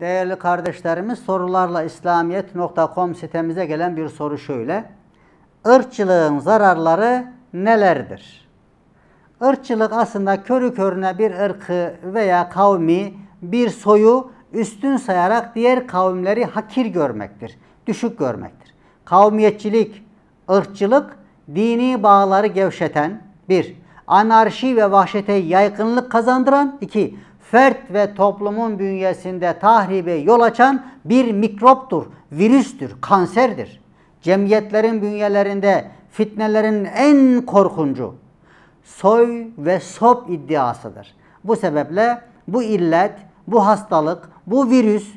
Değerli kardeşlerimiz sorularla İslamiyet.com sitemize gelen bir soru şöyle. Irkçılığın zararları nelerdir? Irkçılık aslında körü körüne bir ırkı veya kavmi, bir soyu üstün sayarak diğer kavimleri hakir görmektir, düşük görmektir. Kavmiyetçilik, ırkçılık dini bağları gevşeten, bir, anarşi ve vahşete yaygınlık kazandıran, iki, fert ve toplumun bünyesinde tahribe yol açan bir mikroptur, virüstür, kanserdir. Cemiyetlerin bünyelerinde fitnelerin en korkuncu soy ve sop iddiasıdır. Bu sebeple bu illet, bu hastalık, bu virüs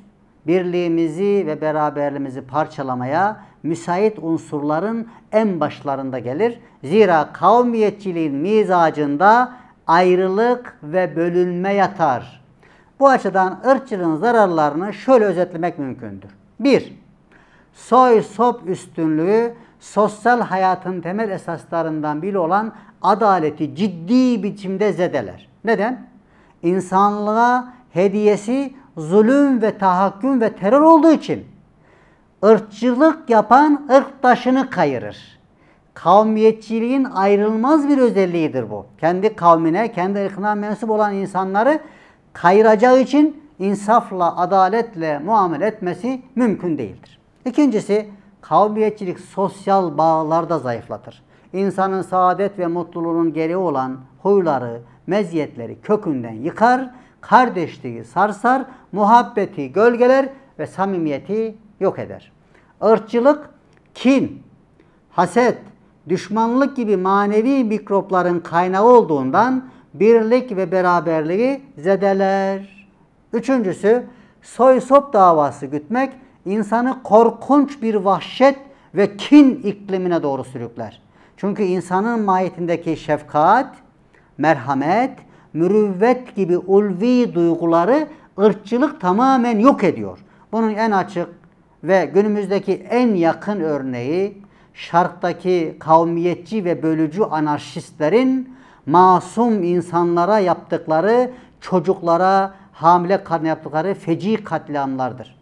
birliğimizi ve beraberliğimizi parçalamaya müsait unsurların en başlarında gelir. Zira kavmiyetçiliğin mizacında ayrılık ve bölünme yatar. Bu açıdan ırkçılığın zararlarını şöyle özetlemek mümkündür. 1. Soy sop üstünlüğü sosyal hayatın temel esaslarından biri olan adaleti ciddi biçimde zedeler. Neden? İnsanlığa hediyesi zulüm ve tahakküm ve terör olduğu için ırkçılık yapan ırktaşını kayırır. Kavmiyetçiliğin ayrılmaz bir özelliğidir bu. Kendi kavmine, kendi ırkına mensup olan insanları kayıracağı için insafla, adaletle muamele etmesi mümkün değildir. İkincisi, kavmiyetçilik sosyal bağlarda zayıflatır. İnsanın saadet ve mutluluğunun gereği olan huyları, meziyetleri kökünden yıkar, kardeşliği sarsar, muhabbeti gölgeler ve samimiyeti yok eder. Irkçılık, kin, haset, düşmanlık gibi manevi mikropların kaynağı olduğundan birlik ve beraberliği zedeler. Üçüncüsü, soy sop davası gütmek insanı korkunç bir vahşet ve kin iklimine doğru sürükler. Çünkü insanın mahiyetindeki şefkat, merhamet, mürüvvet gibi ulvi duyguları ırkçılık tamamen yok ediyor. Bunun en açık ve günümüzdeki en yakın örneği şarttaki kavmiyetçi ve bölücü anarşistlerin masum insanlara yaptıkları, çocuklara hamile kadın yaptıkları feci katliamlardır.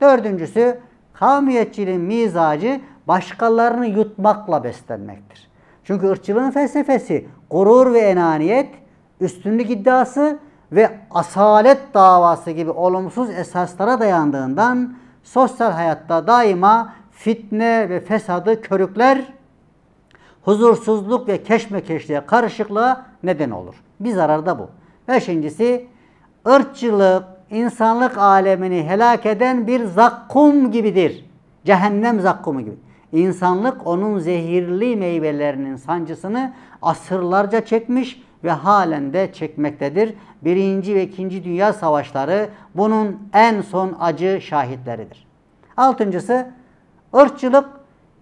Dördüncüsü, kavmiyetçiliğin mizacı başkalarını yutmakla beslenmektir. Çünkü ırkçılığın felsefesi gurur ve enaniyet, üstünlük iddiası ve asalet davası gibi olumsuz esaslara dayandığından sosyal hayatta daima fitne ve fesadı körükler, huzursuzluk ve keşmekeşliğe, karışıklığa neden olur. Bir zarar da bu. Beşincisi, ırkçılık, insanlık alemini helak eden bir zakkum gibidir. Cehennem zakkumu gibi. İnsanlık onun zehirli meyvelerinin sancısını asırlarca çekmiş ve halen de çekmektedir. Birinci ve ikinci dünya savaşları bunun en son acı şahitleridir. Altıncısı Irkçılık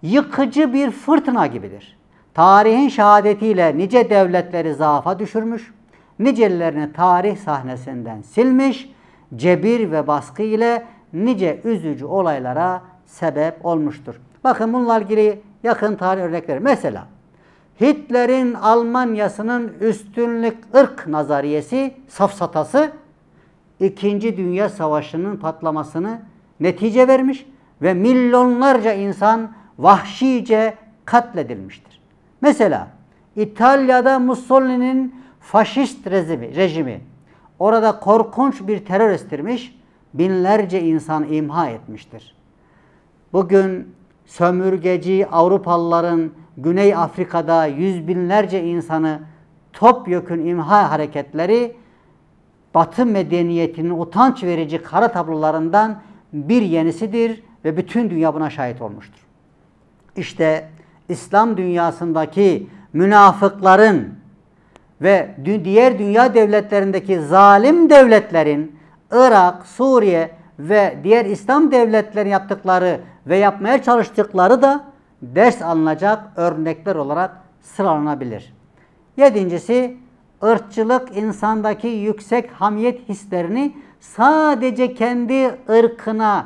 yıkıcı bir fırtına gibidir. Tarihin şehadetiyle nice devletleri zaafa düşürmüş, nicelerini tarih sahnesinden silmiş, cebir ve baskı ile nice üzücü olaylara sebep olmuştur. Bakın bununla ilgili yakın tarih örnekleri. Mesela Hitler'in Almanya'sının üstünlük ırk nazariyesi, safsatası 2. Dünya Savaşı'nın patlamasını netice vermiş ve milyonlarca insan vahşice katledilmiştir. Mesela İtalya'da Mussolini'nin faşist rejimi, rejimi orada korkunç bir terör estirmiş, binlerce insan imha etmiştir. Bugün sömürgeci Avrupalıların Güney Afrika'da yüz binlerce insanı topyekün imha hareketleri Batı medeniyetinin utanç verici kara tablolarından bir yenisidir ve bütün dünya buna şahit olmuştur. İşte İslam dünyasındaki münafıkların ve diğer dünya devletlerindeki zalim devletlerin Irak, Suriye ve diğer İslam devletlerin yaptıkları ve yapmaya çalıştıkları da ders alınacak örnekler olarak sıralanabilir. Yedincisi, ırkçılık insandaki yüksek hamiyet hislerini sadece kendi ırkına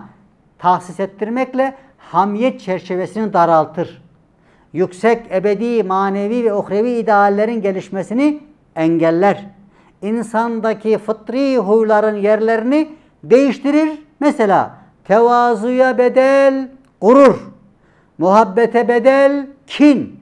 tahsis ettirmekle hamiyet çerçevesini daraltır. Yüksek ebedi, manevi ve uhrevi ideallerin gelişmesini engeller. İnsandaki fıtri huyların yerlerini değiştirir. Mesela tevazuya bedel gurur, muhabbete bedel kin,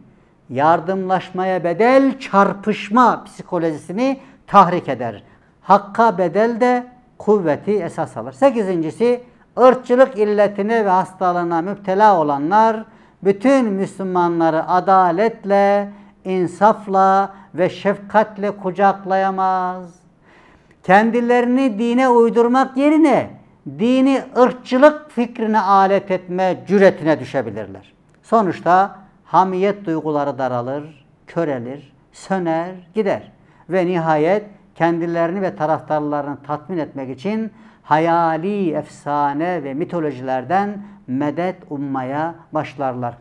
yardımlaşmaya bedel çarpışma psikolojisini tahrik eder. Hakka bedel de kuvveti esas alır. Sekizincisi ırkçılık illetini ve hastalığına müptela olanlar bütün Müslümanları adaletle, insafla ve şefkatle kucaklayamaz. Kendilerini dine uydurmak yerine dini ırkçılık fikrine alet etme cüretine düşebilirler. Sonuçta hamiyet duyguları daralır, körelir, söner, gider ve nihayet kendilerini ve taraftarlarını tatmin etmek için hayali efsane ve mitolojilerden medet ummaya başlarlar.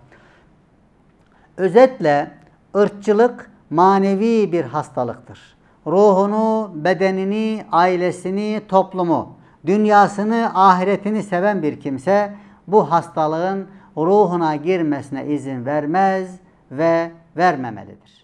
Özetle ırkçılık manevi bir hastalıktır. Ruhunu, bedenini, ailesini, toplumu, dünyasını, ahiretini seven bir kimse bu hastalığın ruhuna girmesine izin vermez ve vermemelidir.